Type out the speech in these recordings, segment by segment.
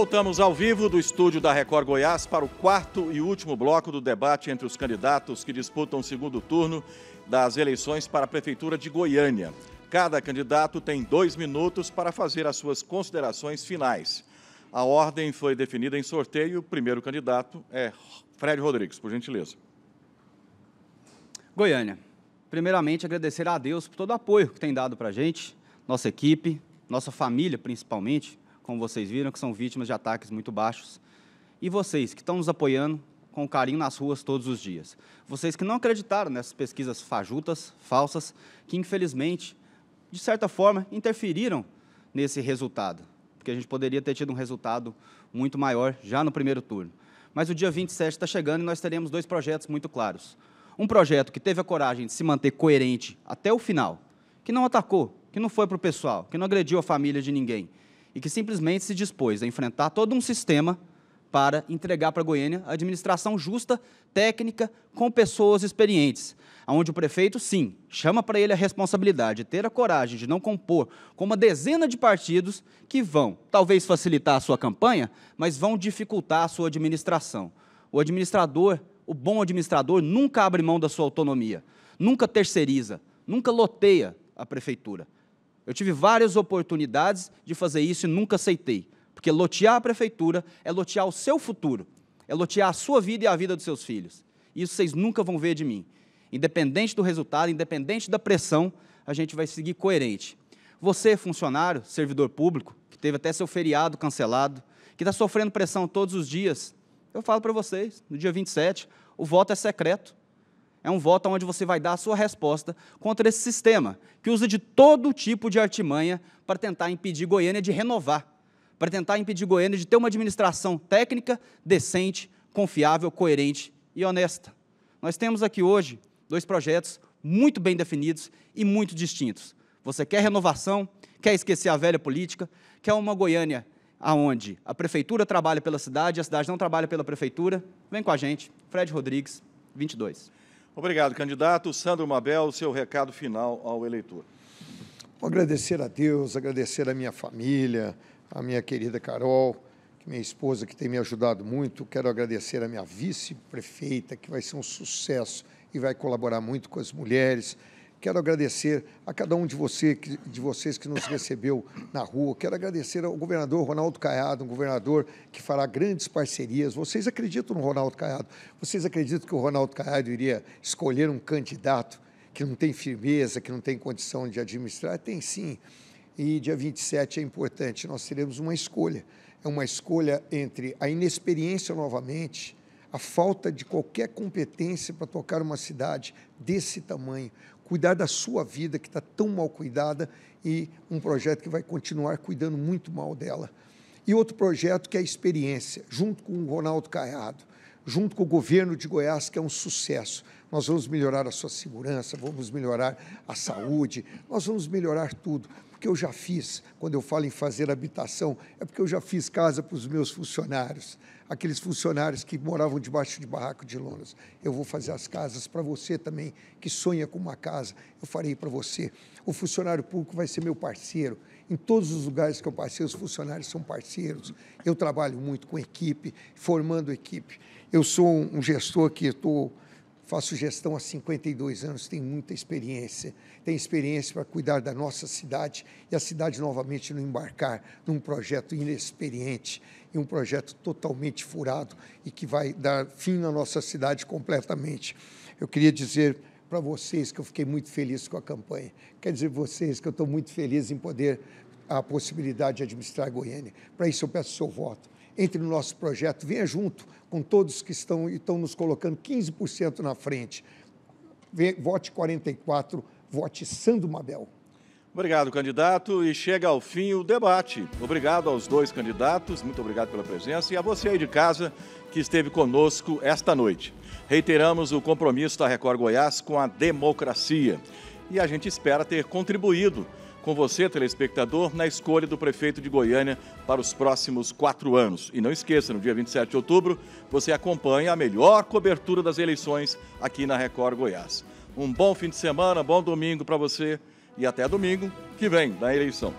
Voltamos ao vivo do estúdio da Record Goiás para o quarto e último bloco do debate entre os candidatos que disputam o segundo turno das eleições para a Prefeitura de Goiânia. Cada candidato tem dois minutos para fazer as suas considerações finais. A ordem foi definida em sorteio. O primeiro candidato é Fred Rodrigues, por gentileza. Goiânia, primeiramente agradecer a Deus por todo o apoio que tem dado para a gente, nossa equipe, nossa família principalmente como vocês viram, que são vítimas de ataques muito baixos. E vocês que estão nos apoiando com carinho nas ruas todos os dias. Vocês que não acreditaram nessas pesquisas fajutas, falsas, que infelizmente, de certa forma, interferiram nesse resultado. Porque a gente poderia ter tido um resultado muito maior já no primeiro turno. Mas o dia 27 está chegando e nós teremos dois projetos muito claros. Um projeto que teve a coragem de se manter coerente até o final, que não atacou, que não foi para o pessoal, que não agrediu a família de ninguém, e que simplesmente se dispôs a enfrentar todo um sistema para entregar para Goiânia a administração justa, técnica, com pessoas experientes, onde o prefeito, sim, chama para ele a responsabilidade, ter a coragem de não compor com uma dezena de partidos que vão, talvez, facilitar a sua campanha, mas vão dificultar a sua administração. O administrador, o bom administrador, nunca abre mão da sua autonomia, nunca terceiriza, nunca loteia a prefeitura. Eu tive várias oportunidades de fazer isso e nunca aceitei. Porque lotear a prefeitura é lotear o seu futuro, é lotear a sua vida e a vida dos seus filhos. Isso vocês nunca vão ver de mim. Independente do resultado, independente da pressão, a gente vai seguir coerente. Você, funcionário, servidor público, que teve até seu feriado cancelado, que está sofrendo pressão todos os dias, eu falo para vocês, no dia 27, o voto é secreto. É um voto onde você vai dar a sua resposta contra esse sistema, que usa de todo tipo de artimanha para tentar impedir Goiânia de renovar, para tentar impedir Goiânia de ter uma administração técnica, decente, confiável, coerente e honesta. Nós temos aqui hoje dois projetos muito bem definidos e muito distintos. Você quer renovação, quer esquecer a velha política, quer uma Goiânia aonde a prefeitura trabalha pela cidade, e a cidade não trabalha pela prefeitura. Vem com a gente, Fred Rodrigues, 22. Obrigado, candidato. Sandro Mabel, seu recado final ao eleitor. Vou agradecer a Deus, agradecer à minha família, à minha querida Carol, minha esposa, que tem me ajudado muito. Quero agradecer à minha vice-prefeita, que vai ser um sucesso e vai colaborar muito com as mulheres. Quero agradecer a cada um de, você, de vocês que nos recebeu na rua. Quero agradecer ao governador Ronaldo Caiado, um governador que fará grandes parcerias. Vocês acreditam no Ronaldo Caiado? Vocês acreditam que o Ronaldo Caiado iria escolher um candidato que não tem firmeza, que não tem condição de administrar? Tem sim. E dia 27 é importante. Nós teremos uma escolha. É uma escolha entre a inexperiência novamente, a falta de qualquer competência para tocar uma cidade desse tamanho, cuidar da sua vida, que está tão mal cuidada, e um projeto que vai continuar cuidando muito mal dela. E outro projeto que é a experiência, junto com o Ronaldo Caiado, junto com o governo de Goiás, que é um sucesso nós vamos melhorar a sua segurança, vamos melhorar a saúde, nós vamos melhorar tudo. Porque eu já fiz, quando eu falo em fazer habitação, é porque eu já fiz casa para os meus funcionários, aqueles funcionários que moravam debaixo de barraco de lonas. Eu vou fazer as casas para você também, que sonha com uma casa, eu farei para você. O funcionário público vai ser meu parceiro. Em todos os lugares que eu passei, os funcionários são parceiros. Eu trabalho muito com equipe, formando equipe. Eu sou um gestor que estou. Tô faço gestão há 52 anos, tenho muita experiência. Tenho experiência para cuidar da nossa cidade e a cidade novamente não embarcar num projeto inexperiente e um projeto totalmente furado e que vai dar fim na nossa cidade completamente. Eu queria dizer para vocês que eu fiquei muito feliz com a campanha. Quer dizer vocês que eu estou muito feliz em poder a possibilidade de administrar Goiânia. Para isso eu peço seu voto entre no nosso projeto, venha junto com todos que estão, e estão nos colocando 15% na frente. Vote 44, vote Sandro Mabel. Obrigado, candidato. E chega ao fim o debate. Obrigado aos dois candidatos, muito obrigado pela presença e a você aí de casa que esteve conosco esta noite. Reiteramos o compromisso da Record Goiás com a democracia e a gente espera ter contribuído com você, telespectador, na escolha do prefeito de Goiânia para os próximos quatro anos. E não esqueça, no dia 27 de outubro, você acompanha a melhor cobertura das eleições aqui na Record Goiás. Um bom fim de semana, bom domingo para você e até domingo que vem, na eleição.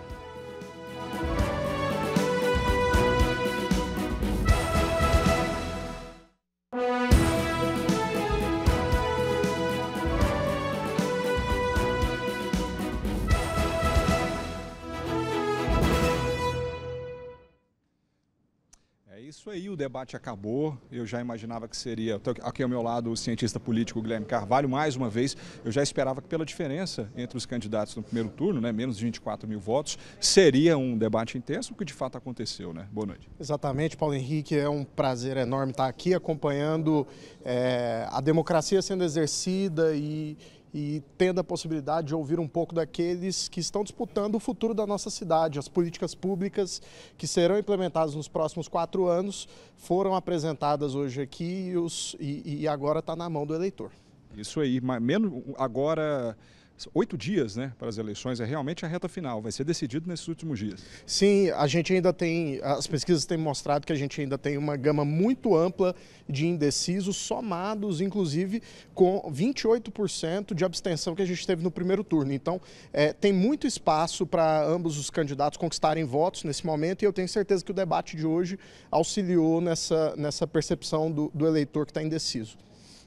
isso aí, o debate acabou. Eu já imaginava que seria. Aqui ao meu lado o cientista político Guilherme Carvalho, mais uma vez, eu já esperava que, pela diferença entre os candidatos no primeiro turno, né, menos de 24 mil votos, seria um debate intenso, o que de fato aconteceu, né? Boa noite. Exatamente, Paulo Henrique, é um prazer enorme estar aqui acompanhando é, a democracia sendo exercida e, e tendo a possibilidade de ouvir um pouco daqueles que estão disputando o futuro da nossa cidade. As políticas públicas que serão implementadas nos próximos quatro anos foram apresentadas hoje aqui e, os, e, e agora está na mão do eleitor. Isso aí, mas menos agora oito dias né, para as eleições, é realmente a reta final, vai ser decidido nesses últimos dias. Sim, a gente ainda tem, as pesquisas têm mostrado que a gente ainda tem uma gama muito ampla de indecisos, somados inclusive com 28% de abstenção que a gente teve no primeiro turno. Então, é, tem muito espaço para ambos os candidatos conquistarem votos nesse momento e eu tenho certeza que o debate de hoje auxiliou nessa, nessa percepção do, do eleitor que está indeciso.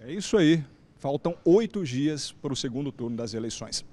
É isso aí. Faltam oito dias para o segundo turno das eleições.